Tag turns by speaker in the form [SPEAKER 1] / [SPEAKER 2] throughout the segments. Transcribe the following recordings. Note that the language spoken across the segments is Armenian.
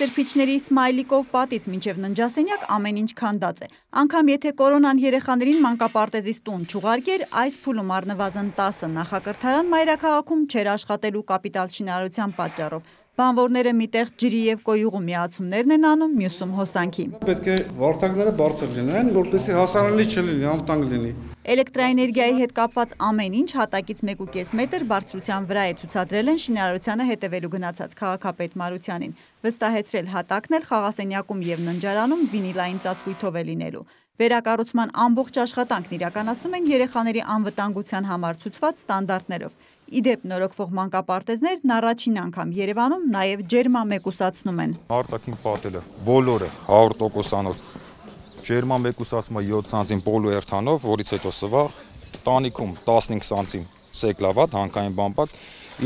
[SPEAKER 1] Սրբիչների սմայլիկով պատից մինչև ննջասենյակ ամեն ինչ քանդած է։ Անգամ եթե կորոնան երեխաներին մանկապարտեզից տուն չուղարկեր, այս փուլում առնվազն 10 նախակրթարան մայրաքաղաքում չեր աշխատելու կապիտալ շինարարության պատճառով։ Բանվորները միտեղ ջրի եւ կոյուղու միացումներն են անում, մյուսում հոսանքի։
[SPEAKER 2] Պետք է վարտակները բարձր լինեն, որպեսզի հասանելի չլինի, անվտանգ լինի։
[SPEAKER 1] Էլեկտրաէներգիայի հետ կապված ամեն ինչ հատակից 1.5 մետր բարձրության վրա է ցուցադրել են շինարարությանը հետևելու գնացած քաղաքապետ Մարությանին։ Վստահեցրել հատակն էլ խաղասենյակում եւ ննջարանում վինիլային ծածկույթով է լինելու։ Վերակառուցման ամբողջ աշխատանքն իրականացնում են երեխաների անվտանգության համար ցուցված ստանդարտներով։ Իդեպ նորոգվող մանկապարտեզներն առաջին անգամ Երևանում նաև ջերմամեկուսացնում են։
[SPEAKER 2] Արտակին պատելը բոլորը 100% անոց ջերման 1 ուսացմա 7 սանտիմ պոլուերթանով, որից հետո սվաղ, տանիքում 15 սանտիմ սեկլավատ, հանքային բամբակ,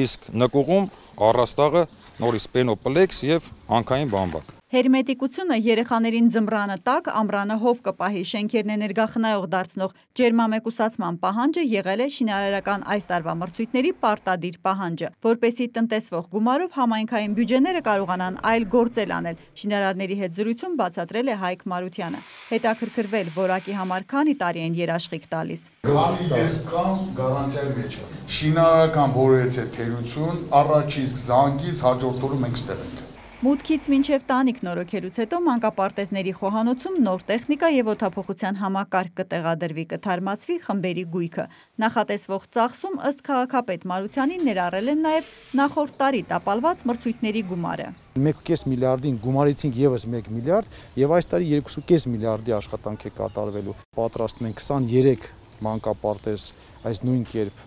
[SPEAKER 2] իսկ նկուղում առաստաղը նորից պենոպլեքս եւ հանքային բամբակ։
[SPEAKER 1] Հերմետիկությունը երեխաներին ձմռանը տակ, ամռանը հով կպահի, շենքերն էներգախնայող դարձնող ջերմամեկուսացման պահանջը եղել է շինարարական այս տարվա մրցույթների պարտադիր պահանջը, որպեսի տնտեսվող գումարով համայնքային բյուջեները կարողանան այլ գործել անել։ Շինարարների հետ զրույցում բացատրել է Հայկ Մարությանը։ Հետաքրքրվել որակի համար քանի տարի են երաշխիք տալիս։ Գլանի ես կամ
[SPEAKER 3] գարանտիայի
[SPEAKER 2] մեջ է։ Շինարարական որևէ թերություն առաջ իսկ զանգից հաջորդ օրը մենք ստեղ
[SPEAKER 1] ենք։ Մուտքից մինչև տանիք նորոքերուց հետո մանկապարտեզների խոհանոցում նոր տեխնիկա և ոթափոխության համակարգ կտեղադրվի կթարմացվի խմբերի գույքը։ Նախատեսվող ծախսում ըստ քաղաքապետ Մարությանի ներառել են նաև նախորդ տարի տապալված մրցույթների գումարը։
[SPEAKER 3] 1.5 միլիարդին գումարեցինք եւս 1 միլիարդ եւ այս տարի 2.5 միլիարդի աշխատանք է կատարվելու։ Պատրաստում ենք 23 մանկապարտեզ այս նույն կերպ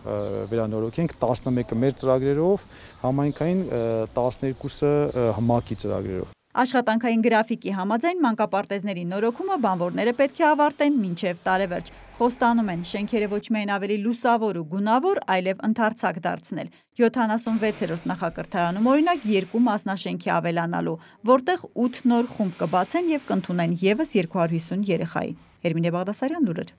[SPEAKER 3] վերանորոգենք 11-ը մեր ծրագրերով, համայնքային 12-ը հմակի ծրագրերով։
[SPEAKER 1] Աշխատանքային գրավիկի համաձայն մանկապարտեզների նորոգումը բանվորները պետք է ավարտեն մինչև տարևերջ։ Խոստանում են շենքերը ոչ միայն ավելի լուսավոր ու գունավոր, այլև ընդարձակ դարձնել։ 76-րդ նախակրթարանում օրինակ երկու մասնաշենքի ավելանալու, որտեղ 8 նոր խումբ կբացեն եւ կընդունեն եւս 250 երեխայի։ Հերմինե Բաղդասարյան լուրեր։